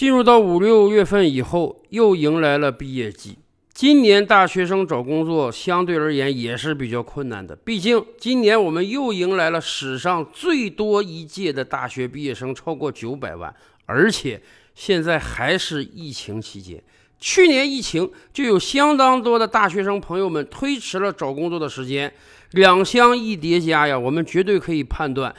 进入到五六月份以后，又迎来了毕业季。今年大学生找工作相对而言也是比较困难的，毕竟今年我们又迎来了史上最多一届的大学毕业生，超过九百万，而且现在还是疫情期间。去年疫情就有相当多的大学生朋友们推迟了找工作的时间，两相一叠加呀，我们绝对可以判断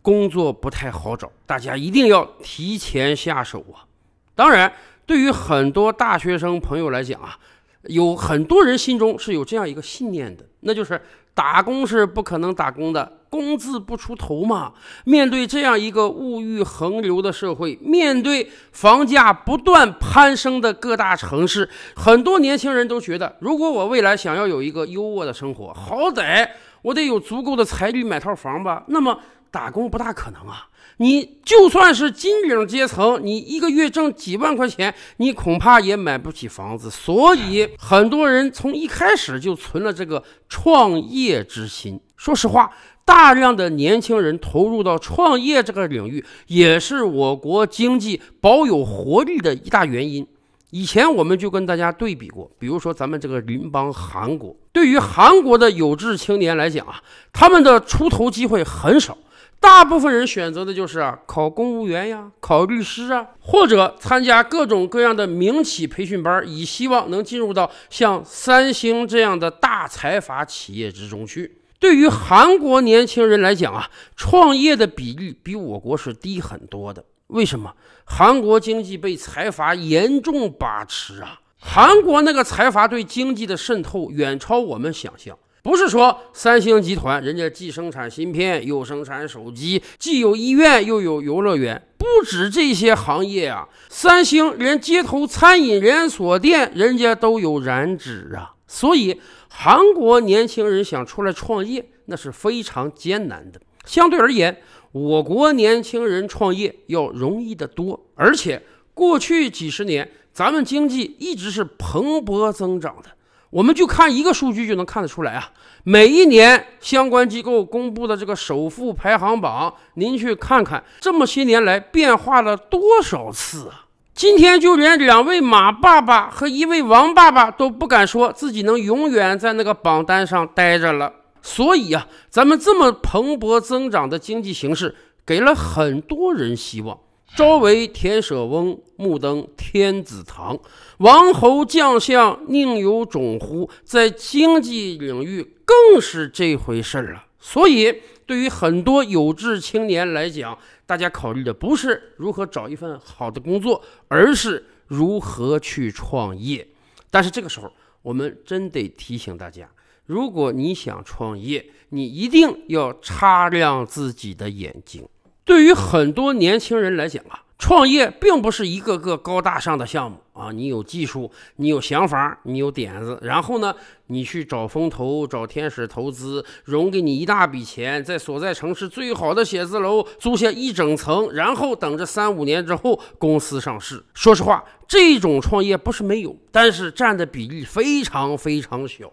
工作不太好找，大家一定要提前下手啊！当然，对于很多大学生朋友来讲啊，有很多人心中是有这样一个信念的，那就是打工是不可能打工的，工资不出头嘛。面对这样一个物欲横流的社会，面对房价不断攀升的各大城市，很多年轻人都觉得，如果我未来想要有一个优渥的生活，好歹我得有足够的财力买套房吧。那么。打工不大可能啊！你就算是金领阶层，你一个月挣几万块钱，你恐怕也买不起房子。所以，很多人从一开始就存了这个创业之心。说实话，大量的年轻人投入到创业这个领域，也是我国经济保有活力的一大原因。以前我们就跟大家对比过，比如说咱们这个邻邦韩国，对于韩国的有志青年来讲啊，他们的出头机会很少。大部分人选择的就是啊，考公务员呀，考律师啊，或者参加各种各样的名企培训班，以希望能进入到像三星这样的大财阀企业之中去。对于韩国年轻人来讲啊，创业的比例比我国是低很多的。为什么？韩国经济被财阀严重把持啊！韩国那个财阀对经济的渗透远超我们想象。不是说三星集团人家既生产芯片又生产手机，既有医院又有游乐园，不止这些行业啊。三星连街头餐饮连锁店人家都有染指啊。所以韩国年轻人想出来创业那是非常艰难的。相对而言，我国年轻人创业要容易得多，而且过去几十年咱们经济一直是蓬勃增长的。我们就看一个数据就能看得出来啊，每一年相关机构公布的这个首富排行榜，您去看看，这么些年来变化了多少次啊？今天就连两位马爸爸和一位王爸爸都不敢说自己能永远在那个榜单上待着了。所以啊，咱们这么蓬勃增长的经济形势，给了很多人希望。朝为田舍翁，暮登天子堂。王侯将相宁有种乎？在经济领域更是这回事儿了。所以，对于很多有志青年来讲，大家考虑的不是如何找一份好的工作，而是如何去创业。但是这个时候，我们真得提醒大家：如果你想创业，你一定要擦亮自己的眼睛。对于很多年轻人来讲啊，创业并不是一个个高大上的项目啊，你有技术，你有想法，你有点子，然后呢，你去找风投、找天使投资，融给你一大笔钱，在所在城市最好的写字楼租下一整层，然后等着三五年之后公司上市。说实话，这种创业不是没有，但是占的比例非常非常小。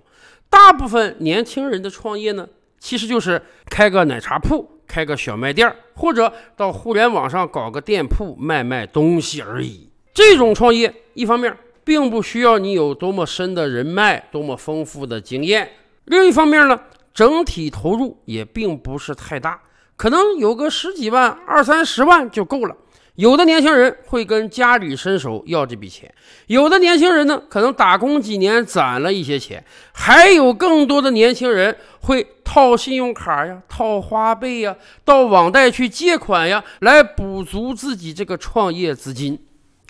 大部分年轻人的创业呢，其实就是开个奶茶铺。开个小卖店，或者到互联网上搞个店铺卖卖东西而已。这种创业，一方面并不需要你有多么深的人脉，多么丰富的经验；另一方面呢，整体投入也并不是太大，可能有个十几万、二三十万就够了。有的年轻人会跟家里伸手要这笔钱，有的年轻人呢可能打工几年攒了一些钱，还有更多的年轻人会套信用卡呀、套花呗呀、到网贷去借款呀，来补足自己这个创业资金。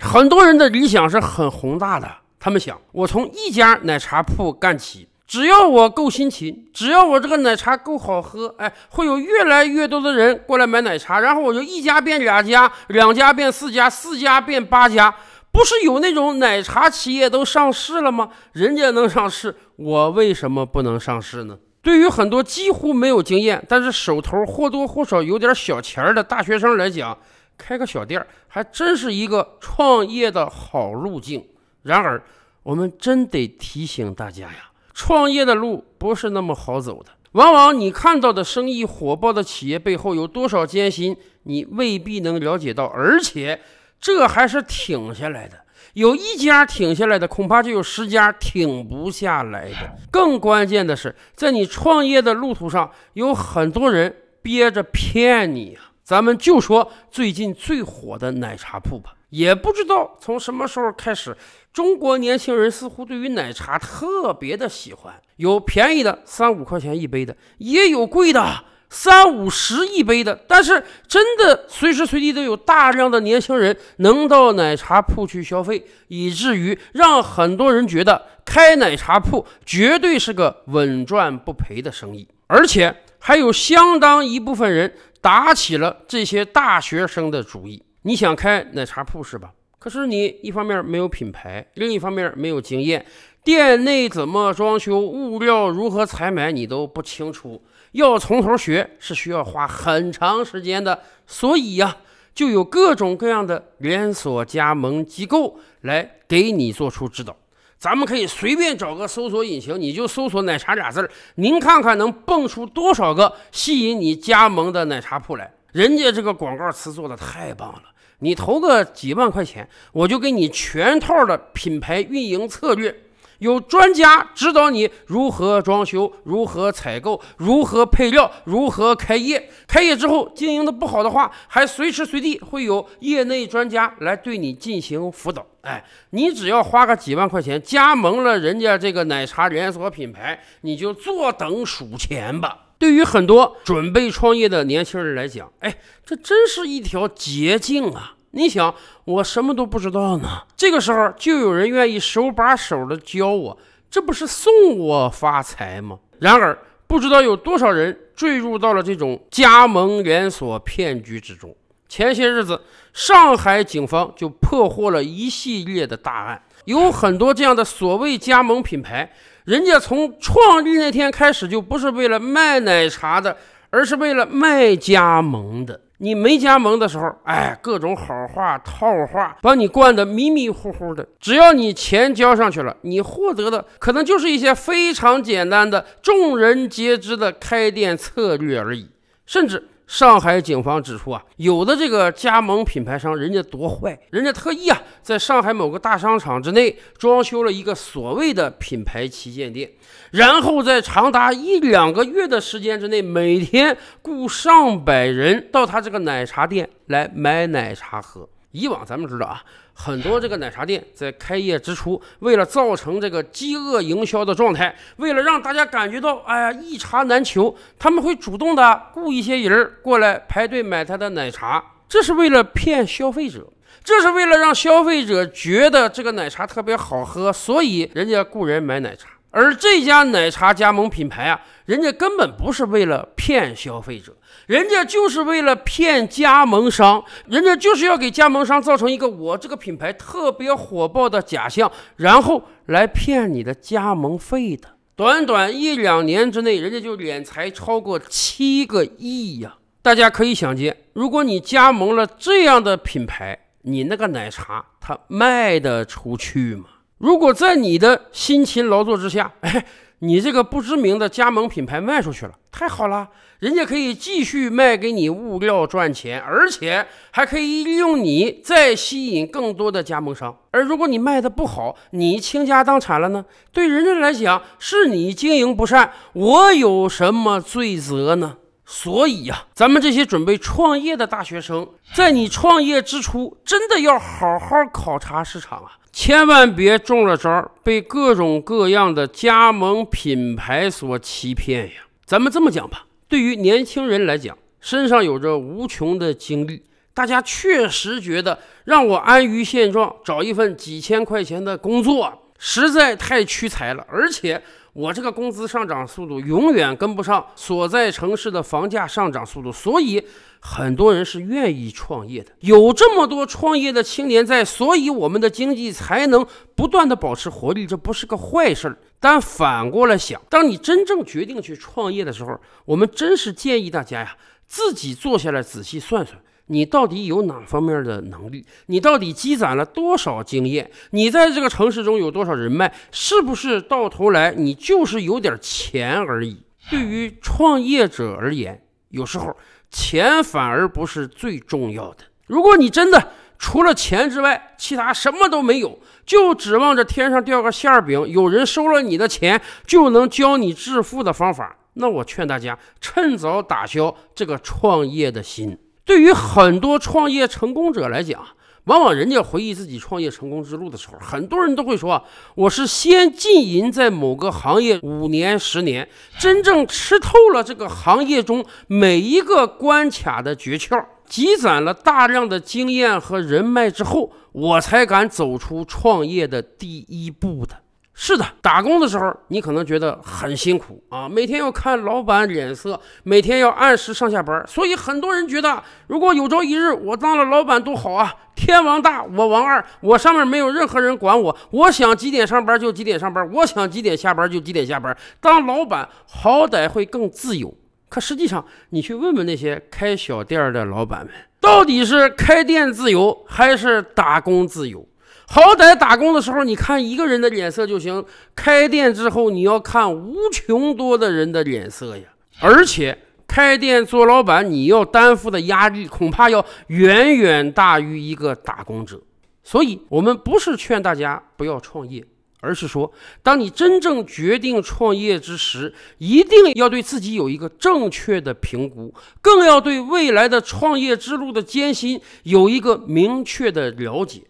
很多人的理想是很宏大的，他们想我从一家奶茶铺干起。只要我够辛勤，只要我这个奶茶够好喝，哎，会有越来越多的人过来买奶茶，然后我就一家变俩家，两家变四家，四家变八家。不是有那种奶茶企业都上市了吗？人家能上市，我为什么不能上市呢？对于很多几乎没有经验，但是手头或多或少有点小钱的大学生来讲，开个小店还真是一个创业的好路径。然而，我们真得提醒大家呀。创业的路不是那么好走的，往往你看到的生意火爆的企业背后有多少艰辛，你未必能了解到。而且，这还是挺下来的，有一家挺下来的，恐怕就有十家挺不下来的。更关键的是，在你创业的路途上，有很多人憋着骗你啊。咱们就说最近最火的奶茶铺吧。也不知道从什么时候开始，中国年轻人似乎对于奶茶特别的喜欢，有便宜的三五块钱一杯的，也有贵的三五十一杯的。但是真的随时随地都有大量的年轻人能到奶茶铺去消费，以至于让很多人觉得开奶茶铺绝对是个稳赚不赔的生意，而且还有相当一部分人打起了这些大学生的主意。你想开奶茶铺是吧？可是你一方面没有品牌，另一方面没有经验，店内怎么装修、物料如何采买，你都不清楚。要从头学是需要花很长时间的，所以呀，就有各种各样的连锁加盟机构来给你做出指导。咱们可以随便找个搜索引擎，你就搜索“奶茶”俩字儿，您看看能蹦出多少个吸引你加盟的奶茶铺来。人家这个广告词做的太棒了。你投个几万块钱，我就给你全套的品牌运营策略，有专家指导你如何装修、如何采购、如何配料、如何开业。开业之后经营的不好的话，还随时随地会有业内专家来对你进行辅导。哎，你只要花个几万块钱加盟了人家这个奶茶连锁品牌，你就坐等数钱吧。对于很多准备创业的年轻人来讲，哎，这真是一条捷径啊！你想，我什么都不知道呢，这个时候就有人愿意手把手的教我，这不是送我发财吗？然而，不知道有多少人坠入到了这种加盟连锁骗局之中。前些日子，上海警方就破获了一系列的大案。有很多这样的所谓加盟品牌，人家从创立那天开始就不是为了卖奶茶的，而是为了卖加盟的。你没加盟的时候，哎，各种好话套话把你灌得迷迷糊糊的。只要你钱交上去了，你获得的可能就是一些非常简单的、众人皆知的开店策略而已，甚至。上海警方指出啊，有的这个加盟品牌商人家多坏，人家特意啊，在上海某个大商场之内装修了一个所谓的品牌旗舰店，然后在长达一两个月的时间之内，每天雇上百人到他这个奶茶店来买奶茶喝。以往咱们知道啊，很多这个奶茶店在开业之初，为了造成这个饥饿营销的状态，为了让大家感觉到哎呀一茶难求，他们会主动的雇一些人儿过来排队买他的奶茶，这是为了骗消费者，这是为了让消费者觉得这个奶茶特别好喝，所以人家雇人买奶茶。而这家奶茶加盟品牌啊，人家根本不是为了骗消费者，人家就是为了骗加盟商，人家就是要给加盟商造成一个我这个品牌特别火爆的假象，然后来骗你的加盟费的。短短一两年之内，人家就敛财超过七个亿呀！大家可以想见，如果你加盟了这样的品牌，你那个奶茶它卖得出去吗？如果在你的辛勤劳作之下，哎，你这个不知名的加盟品牌卖出去了，太好了，人家可以继续卖给你物料赚钱，而且还可以利用你再吸引更多的加盟商。而如果你卖的不好，你倾家荡产了呢？对人家来讲，是你经营不善，我有什么罪责呢？所以呀，咱们这些准备创业的大学生，在你创业之初，真的要好好考察市场啊，千万别中了招儿，被各种各样的加盟品牌所欺骗呀。咱们这么讲吧，对于年轻人来讲，身上有着无穷的精力，大家确实觉得让我安于现状，找一份几千块钱的工作，实在太屈才了，而且。我这个工资上涨速度永远跟不上所在城市的房价上涨速度，所以很多人是愿意创业的。有这么多创业的青年在，所以我们的经济才能不断的保持活力，这不是个坏事儿。但反过来想，当你真正决定去创业的时候，我们真是建议大家呀，自己坐下来仔细算算。你到底有哪方面的能力？你到底积攒了多少经验？你在这个城市中有多少人脉？是不是到头来你就是有点钱而已？对于创业者而言，有时候钱反而不是最重要的。如果你真的除了钱之外，其他什么都没有，就指望着天上掉个馅儿饼，有人收了你的钱就能教你致富的方法，那我劝大家趁早打消这个创业的心。对于很多创业成功者来讲，往往人家回忆自己创业成功之路的时候，很多人都会说：“我是先浸淫在某个行业五年、十年，真正吃透了这个行业中每一个关卡的诀窍，积攒了大量的经验和人脉之后，我才敢走出创业的第一步的。”是的，打工的时候你可能觉得很辛苦啊，每天要看老板脸色，每天要按时上下班，所以很多人觉得，如果有朝一日我当了老板多好啊！天王大我王二，我上面没有任何人管我，我想几点上班就几点上班，我想几点下班就几点下班。当老板好歹会更自由。可实际上，你去问问那些开小店的老板们，到底是开店自由还是打工自由？好歹打工的时候，你看一个人的脸色就行；开店之后，你要看无穷多的人的脸色呀。而且，开店做老板，你要担负的压力恐怕要远远大于一个打工者。所以，我们不是劝大家不要创业，而是说，当你真正决定创业之时，一定要对自己有一个正确的评估，更要对未来的创业之路的艰辛有一个明确的了解。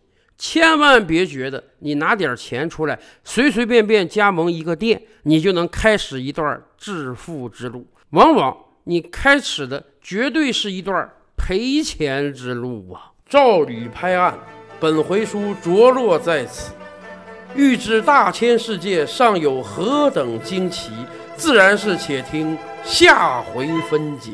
千万别觉得你拿点钱出来，随随便便加盟一个店，你就能开始一段致富之路。往往你开始的绝对是一段赔钱之路啊！照理拍案，本回书着落在此。欲知大千世界尚有何等惊奇，自然是且听下回分解。